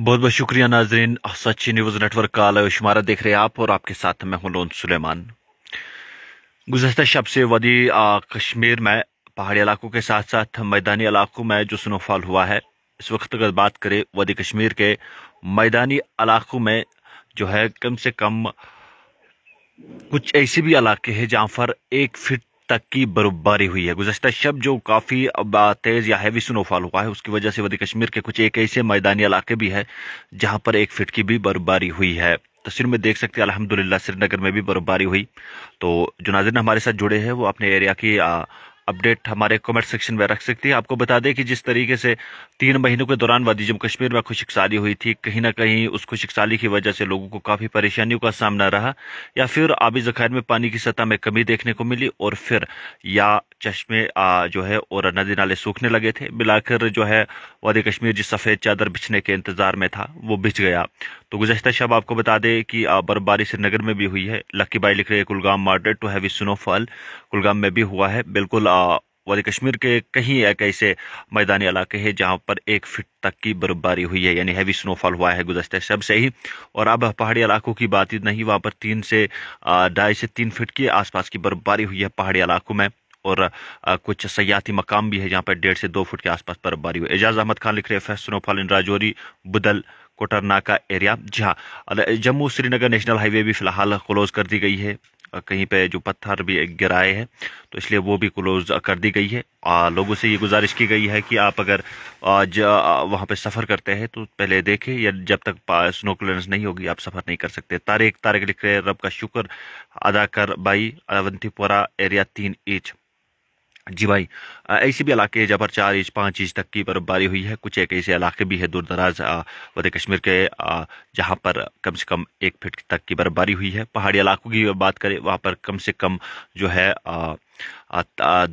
बहुत बहुत शुक्रिया नाजरीन सच्ची न्यूज़ नेटवर्क का शुमारा देख रहे हैं आप और आपके साथ मैं हूं लोन सुलेमान गुजशत शब से वदी कश्मीर में पहाड़ी इलाकों के साथ साथ मैदानी इलाकों में जो स्नोफॉल हुआ है इस वक्त अगर बात करें वदी कश्मीर के मैदानी इलाकों में जो है कम से कम कुछ ऐसे भी इलाके हैं जहां पर एक फिट तक की बर्फबारी हुई है गुजशत शब जो काफ़ी तेज़ या हैवी स्नोफॉल हुआ है उसकी वजह से वदी कश्मीर के कुछ एक ऐसे मैदानी इलाके भी है जहां पर एक फिट की भी बर्फबारी हुई है तस्वीर में देख सकते हैं अलहमदुल्ला श्रीनगर में भी बर्फबारी हुई तो जो नाजिर हमारे साथ जुड़े हैं वो अपने एरिया की अपडेट हमारे कमेंट सेक्शन में रख सकती है आपको बता दें कि जिस तरीके से तीन महीनों के दौरान वादी जम्मू कश्मीर में खुशकसाली हुई थी कहीं ना कहीं उस खुशकसाली की वजह से लोगों को काफ़ी परेशानियों का सामना रहा या फिर आबी जखायर में पानी की सतह में कमी देखने को मिली और फिर या चश्मे जो है और नदी नाले सूखने लगे थे मिलाकर जो है वादी कश्मीर जिस सफ़ेद चादर बिछने के इंतज़ार में था वो बिछ गया तो गुजशत शब आपको बता दें कि बर्फबारी श्रीनगर में भी हुई है लक्की बाई लिख रहे Kulgam moderate to heavy snowfall Kulgam में भी हुआ है बिल्कुल वादी कश्मीर के कहीं एक ऐसे मैदानी इलाके हैं जहां पर एक फिट तक की बर्फबारी हुई है यानी हैवी स्नोफॉल हुआ है गुजशत शब से ही और अब पहाड़ी इलाकों की बात ही नहीं वहां पर तीन से ढाई से तीन फिट के आसपास की बर्फबारी हुई है पहाड़ी इलाकों में और कुछ सयाती मकाम भी है जहाँ पर डेढ़ से दो फुट के आसपास बर्फबारी हुई एजाज अहमद खान लिख रहे हैं snowfall in Rajouri Budhal Kotranka area जी हाँ जम्मू श्रीनगर नेशनल हाईवे भी फिलहाल क्लोज कर दी गई है कहीं पे जो पत्थर भी गिराए हैं तो इसलिए वो भी क्लोज कर दी गई है आ, लोगों से ये गुजारिश की गई है कि आप अगर आज वहाँ पे सफ़र करते हैं तो पहले देखें या जब तक स्नो क्लियरेंस नहीं होगी आप सफ़र नहीं कर सकते तारीख तारे लिख रहे रब का शुक्र अदा कर बाई अवंतीपोरा एरिया तीन ईच जी भाई ऐसे भी इलाके जहाँ पर चार इंच पाँच इंच तक की बर्फबारी हुई है कुछ एक ऐसे इलाके भी है दूर दराज वद कश्मीर के जहाँ पर कम से कम एक फीट तक की बर्फबारी हुई है पहाड़ी इलाकों की बात करें वहाँ पर कम से कम जो है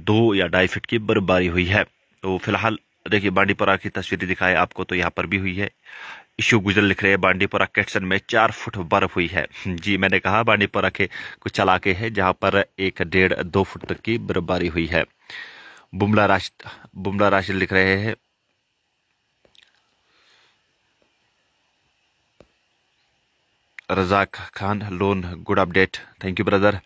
दो या ढाई फीट की बर्फबारी हुई है तो फिलहाल देखिए बांडीपुरा की तस्वीरें दिखाए आपको तो यहाँ पर भी हुई है गुजर लिख रहे हैं बांडीपोरा केटसन में चार फुट बर्फ हुई है जी मैंने कहा बांडीपोरा के कुछ इलाके हैं जहां पर एक डेढ़ दो फुट तक की बर्फबारी हुई है बुमला राशि बुमला लिख रहे हैं Razak Khan Lone good update thank you brother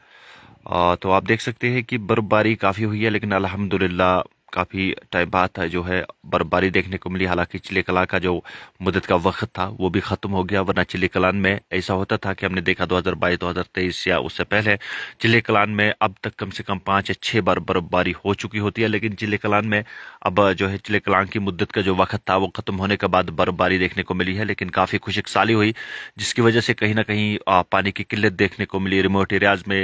तो आप देख सकते हैं कि बर्फबारी काफ़ी हुई है लेकिन अल्हम्दुलिल्लाह काफ़ी टाइम बाद जो है बर्फबारी देखने को मिली हालांकि चिले कला का जो मदद का वक्त था वो भी ख़त्म हो गया वरना चिले कलान में ऐसा होता था कि हमने देखा 2022 2023 या उससे पहले चिले कलान में अब तक कम से कम पाँच या छः बार बर्फबारी हो चुकी होती है लेकिन चिले कलान में अब जो है चिले कलान की मुद्दत का जो वक्त था वो ख़त्म होने के बाद बर्फबारी देखने को मिली है लेकिन काफ़ी खुशकसाली हुई जिसकी वजह से कहीं ना कहीं पानी की किल्लत देखने को मिली रिमोट एरियाज़ में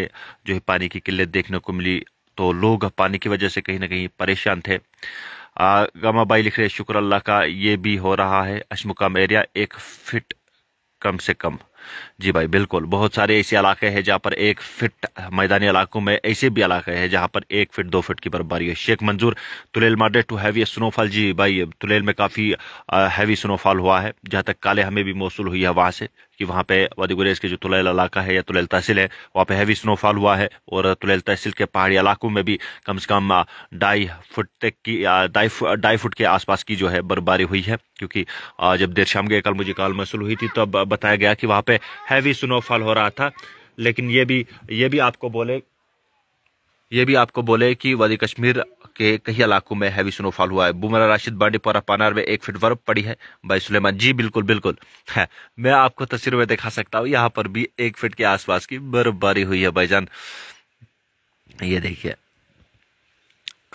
जो है पानी की किल्लत देखने को मिली तो लोग पानी की वजह से कहीं ना कहीं परेशान थे भाई लिख रहे शुक्र अल्लाह का ये भी हो रहा है अशमुकाम एरिया एक फिट कम से कम जी भाई बिल्कुल बहुत सारे ऐसे इलाके हैं जहाँ पर एक फिट मैदानी इलाकों में ऐसे भी इलाके हैं जहां पर एक फिट दो फिट की बर्फबारी है Sheikh Manzoor Tulail moderate to heavy snowfall जी भाई तुलेल में काफ़ी हैवी स्नोफॉल हुआ है जहां तक काले हमें भी मौसू हुई है वहां से कि वहां पे वादी गुरेज के जो तुलैल इलाका है या तुलैल तहसील है वहां पे हैवी स्नोफॉल हुआ है और तुलैल तहसील के पहाड़ी इलाकों में भी कम से कम ढाई फुट तक की ढाई फुट के आसपास की जो है बर्फबारी हुई है क्योंकि जब देर शाम गए कल मुझे कॉल महसूल हुई थी तब बताया गया कि वहाँ पे हैवी स्नोफॉल हो रहा था लेकिन ये भी ये भी आपको बोले ये भी आपको बोले कि वादी कश्मीर के कई इलाकों में हैवी स्नोफॉल हुआ है बुमरा राशिद बांडीपोरा पानार में एक फीट बर्फ पड़ी है भाई सुलेमान जी बिल्कुल बिल्कुल है हाँ, मैं आपको तस्वीर में दिखा सकता हूँ यहाँ पर भी एक फीट के आसपास की बर्फबारी हुई है भाईजान ये देखिए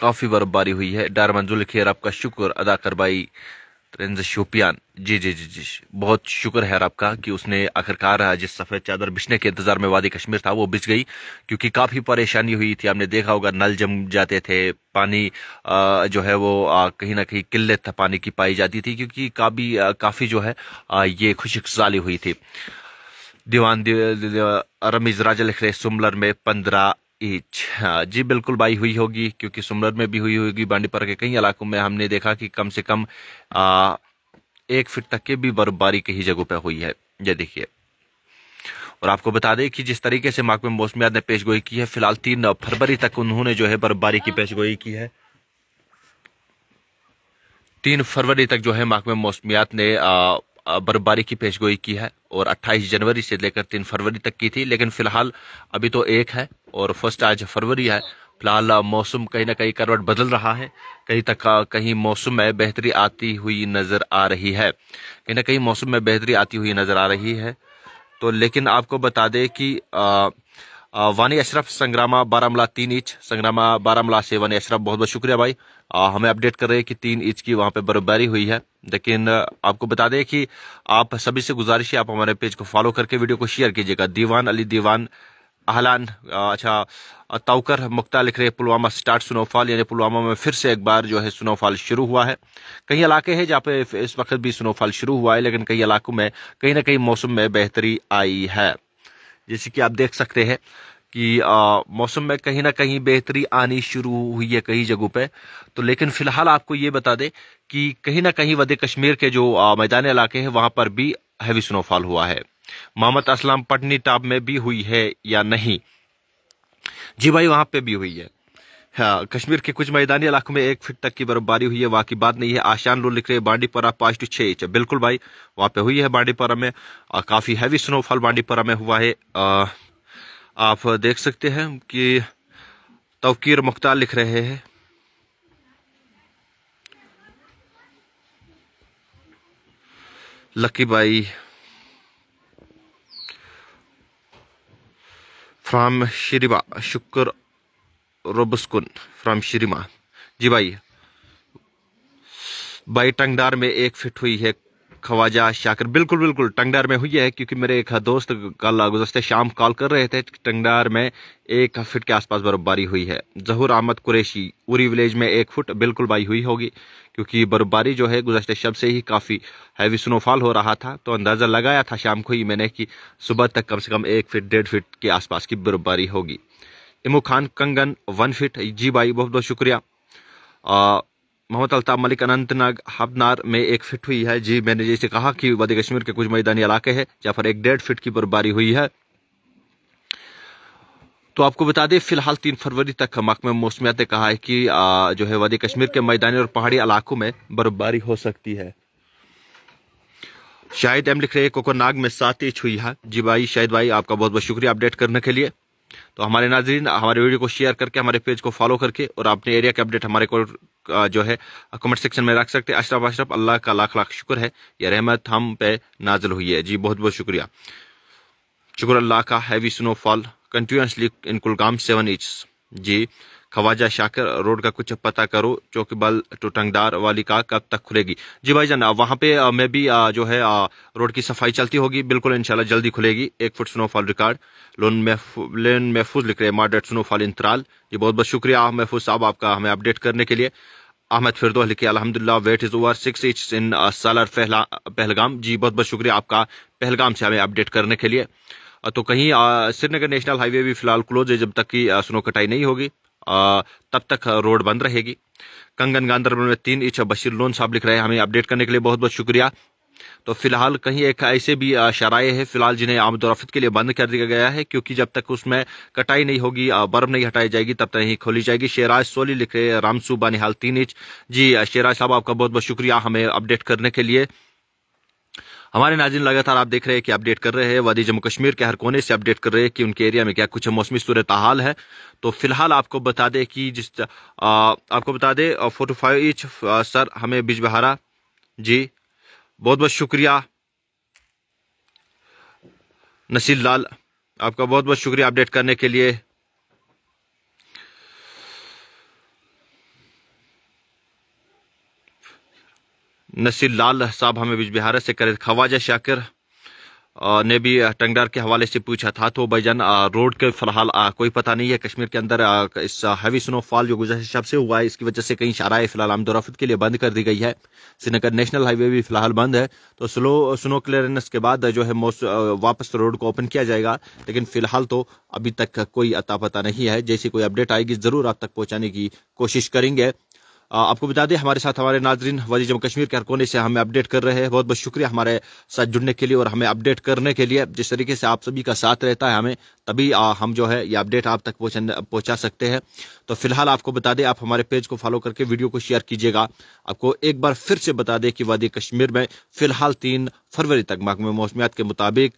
काफी बर्फबारी हुई है डार मंजूल खेर आपका शुक्र अदा कर भाई ट्रेंज शोपियान जी जी जी जी बहुत शुक्र है आपका कि उसने आखिरकार जिस सफेद चादर बिछने के इंतजार में वादी कश्मीर था वो बिछ गई क्योंकि काफी परेशानी हुई थी आपने देखा होगा नल जम जाते थे पानी जो है वो कहीं ना कहीं किल्लत पानी की पाई जाती थी क्योंकि काफी काफी जो है ये खुशकसाली हुई थी दीवान दि, रमीज राजा लिख रहे सुमलर में पंद्रह ईच अच्छा, जी बिल्कुल बाई हुई होगी क्योंकि सुमर में भी हुई होगी बांडीपर के कई इलाकों में हमने देखा कि कम से कम आ, एक फीट तक के भी बर्फबारी कई जगहों पर हुई है ये देखिए और आपको बता दें कि जिस तरीके से माकमे मौसमियात ने पेशगोई की है फिलहाल तीन फरवरी तक उन्होंने जो है बर्फबारी की पेशगोई की है तीन फरवरी तक जो है माकमे मौसमियात ने आ, बर्फबारी की पेशगोई की है और 28 जनवरी से लेकर 3 फरवरी तक की थी लेकिन फिलहाल अभी तो एक है और फर्स्ट आज फरवरी है फिलहाल मौसम कहीं ना कहीं करवट बदल रहा है कहीं तक कहीं मौसम में बेहतरी आती हुई नजर आ रही है कहीं ना कहीं मौसम में बेहतरी आती हुई नजर आ रही है तो लेकिन आपको बता दें कि आ, वानी अशरफ संग्रामा बारामला तीन इंच संग्रामा बारामला से वानी अशरफ बहुत बहुत शुक्रिया भाई आ, हमें अपडेट कर रहे हैं कि तीन इंच की वहां पे बर्फबारी हुई है लेकिन आपको बता दें कि आप सभी से गुजारिश है आप हमारे पेज को फॉलो करके वीडियो को शेयर कीजिएगा दीवान अली दीवान अहलान अच्छा तावकर मुख्ता लिख रहे पुलवामा स्टार्ट स्नोफॉल यानी पुलवामा में फिर से एक बार जो है स्नोफॉल शुरू हुआ है कई इलाके हैं जहाँ पे इस वक्त भी स्नोफॉल शुरू हुआ है लेकिन कई इलाकों में कहीं ना कहीं मौसम में बेहतरी आई है जैसे कि आप देख सकते हैं कि मौसम में कहीं ना कहीं बेहतरी आनी शुरू हुई है कई जगहों पे तो लेकिन फिलहाल आपको ये बता दें कि कहीं ना कहीं वद कश्मीर के जो मैदानी इलाके हैं वहां पर भी हैवी स्नोफॉल हुआ है मोहम्मद असलम पटनी टाप में भी हुई है या नहीं जी भाई वहां पे भी हुई है हाँ, कश्मीर के कुछ मैदानी इलाकों में एक फीट तक की बर्फबारी हुई है वहां की बात नहीं है आशान लोग लिख रहे हैं बांडीपोरा पांच टू छह इंच बिल्कुल भाई वहां पे हुई है बांडीपोरा में काफ़ी हैवी स्नोफॉल बांडीपोरा में हुआ है आ, आप देख सकते हैं कि तवकीर मुख्तार लिख रहे हैं लकी भाई फ्राम शिरीबा शुक्र रोबस्कुन फ्रॉम श्रीमा जी भाई भाई टंगडार में एक फिट हुई है खवाजा शाकर बिल्कुल बिल्कुल टंगडार में हुई है क्योंकि मेरे एक दोस्त कल गुजशत शाम कॉल कर रहे थे टंगडार में एक फिट के आसपास बर्फबारी हुई है जहूर अहमद कुरेशी उरी विलेज में एक फुट बिल्कुल बाई हुई होगी क्योंकि बर्फबारी जो है गुजशत शब से ही काफ़ी हैवी स्नोफॉल हो रहा था तो अंदाज़ा लगाया था शाम को ही मैंने कि सुबह तक कम से कम एक फिट डेढ़ फिट के आसपास की बर्फबारी होगी इमो खान कंगन वन फिट जी बाई बहुत बहुत शुक्रिया मोहम्मद अल्ताफ मलिक अनंतनाग हबनार में एक फिट हुई है जी मैंने जैसे कहा कि वादी कश्मीर के कुछ मैदानी इलाके हैं जहां पर एक डेढ़ फिट की बर्फबारी हुई है तो आपको बता दें फिलहाल तीन फरवरी तक महकमे मौसमियात ने कहा है कि आ, जो है वादी कश्मीर के मैदानी और पहाड़ी इलाकों में बर्फबारी हो सकती है शायद एम लिख रहे कोकोनाग में सात इंच हुई है जी भाई शायद भाई आपका बहुत बहुत शुक्रिया अपडेट करने के लिए तो हमारे नाजरीन हमारे वीडियो को शेयर करके हमारे पेज को फॉलो करके और अपने एरिया के अपडेट हमारे को जो है कमेंट सेक्शन में रख सकते हैं अशरफ अशरफ अल्लाह का लाख लाख शुक्र है यह रहमत हम पे नाजिल हुई है जी बहुत बहुत शुक्रिया शुक्र अल्लाह का heavy snowfall continuously in Kulgam seven inch जी ख्वाजा शाकर रोड का कुछ पता करो बल टूटंगदार वाली का कब तक खुलेगी जी भाई जान वहाँ पे मैं भी जो है रोड की सफाई चलती होगी बिल्कुल इनशाला जल्दी खुलेगी एक फुट स्नोफॉल रिकॉर्ड लोन लेन महफूज लिख रहे मार्डेट स्नोफॉल इंतराल जी बहुत बहुत शुक्रिया महफूज साहब आपका हमें अपडेट करने के लिए अहमद फिरदो लिखे अलहमदिल्ला wait is over six inch in Salar Pahalgam जी बहुत बहुत शुक्रिया आपका पहलगाम से हमें अपडेट करने के लिए तो कहीं श्रीनगर नेशनल हाईवे भी फिलहाल क्लोज है जब तक कि स्नो कटाई नहीं होगी तब तक रोड बंद रहेगी कंगन गांधरबल में तीन इंच बशीर लोन साहब लिख रहे हैं हमें अपडेट करने के लिए बहुत बहुत शुक्रिया तो फिलहाल कहीं एक ऐसे भी शराय है फिलहाल जिन्हें आमदोरफत के लिए बंद कर दिया गया है क्योंकि जब तक उसमें कटाई नहीं होगी बर्फ नहीं हटाई जाएगी तब तक नहीं खोली जाएगी शेराज सोली लिखे रामसू बानिहाल तीन इंच जी शेराज साहब आपका बहुत बहुत शुक्रिया हमें अपडेट करने के लिए हमारे नाजिन लगातार आप देख रहे हैं कि अपडेट कर रहे हैं वादी जम्मू कश्मीर के हर कोने से अपडेट कर रहे हैं कि उनके एरिया में क्या कुछ मौसमी सूरत हाल है तो फिलहाल आपको बता दें कि जिस आ, आपको बता दें फोर्टी फाइव इंच सर हमें बिजबहारा जी बहुत बहुत शुक्रिया नसील लाल आपका बहुत बहुत शुक्रिया अपडेट करने के लिए नसीर लाल साहब हमें बिहार से करे ख्वाजा शाकिर ने भी टंगडार के हवाले से पूछा था तो भाईजान रोड के फिलहाल कोई पता नहीं है कश्मीर के अंदर इस हैवी स्नोफॉल जो गुजर शब से हुआ है इसकी वजह से कई शराय फिलहाल आमदोरफ्त के लिए बंद कर दी गई है श्रीनगर नेशनल हाईवे भी फिलहाल बंद है तो स्लो स्नो क्लियरेंस के बाद जो है वापस रोड को ओपन किया जाएगा लेकिन फिलहाल तो अभी तक कोई अता पता नहीं है जैसी कोई अपडेट आएगी ज़रूर आप तक पहुँचाने की कोशिश करेंगे आपको बता दें हमारे साथ हमारे नाजरीन वजी जम्मू कश्मीर के हर कोने से हमें अपडेट कर रहे हैं बहुत बहुत शुक्रिया हमारे साथ जुड़ने के लिए और हमें अपडेट करने के लिए जिस तरीके से आप सभी का साथ रहता है हमें तभी आ, हम जो है ये अपडेट आप तक पहुंचा सकते हैं तो फिलहाल आपको बता दें आप हमारे पेज को फॉलो करके वीडियो को शेयर कीजिएगा आपको एक बार फिर से बता दें कि वादी कश्मीर में फिलहाल तीन फरवरी तक महकमे मौसमियात के मुताबिक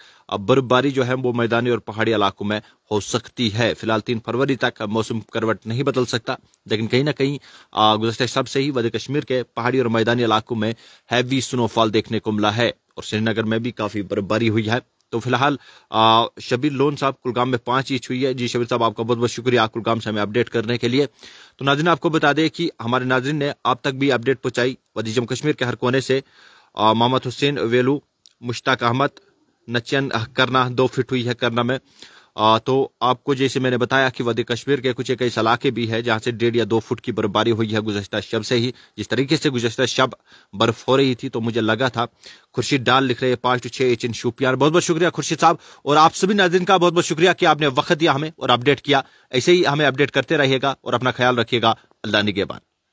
बर्फबारी जो है वो मैदानी और पहाड़ी इलाकों में हो सकती है फिलहाल तीन फरवरी तक मौसम करवट नहीं बदल सकता लेकिन कहीं ना कहीं गुजशत सब से ही वजह कश्मीर के पहाड़ी और मैदानी इलाकों में हैवी स्नोफॉल देखने को मिला है और श्रीनगर में भी काफी बर्फबारी हुई है तो फिलहाल शबीर लोन साहब कुलगाम में पांच इंच हुई है जी शबीर साहब आपका बहुत बहुत शुक्रिया कुलगाम से हमें अपडेट करने के लिए तो नाजरीन आपको बता दें कि हमारे नाजरीन ने आप तक भी अपडेट पहुंचाई वदी जम्मू कश्मीर के हर कोने से मोहम्मद हुसैन वेलू मुश्ताक अहमद नचन करना दो फिट हुई है करना में आ, तो आपको जैसे मैंने बताया कि वदी कश्मीर के कुछ एक ऐसे इलाके भी है जहां से डेढ़ या दो फुट की बर्फबारी हुई है गुजशत शब से ही जिस तरीके से गुजशत शब बर्फ हो रही थी तो मुझे लगा था खुर्शीद डाल लिख रहे पांच टू छह एच इन शुपियान बहुत बहुत शुक्रिया खुर्शीद साहब और आप सभी नाजिन का बहुत बहुत शुक्रिया कि आपने वक्त दिया हमें और अपडेट किया ऐसे ही हमें अपडेट करते रहिएगा और अपना ख्याल रखिएगा अल्लाह निगेबान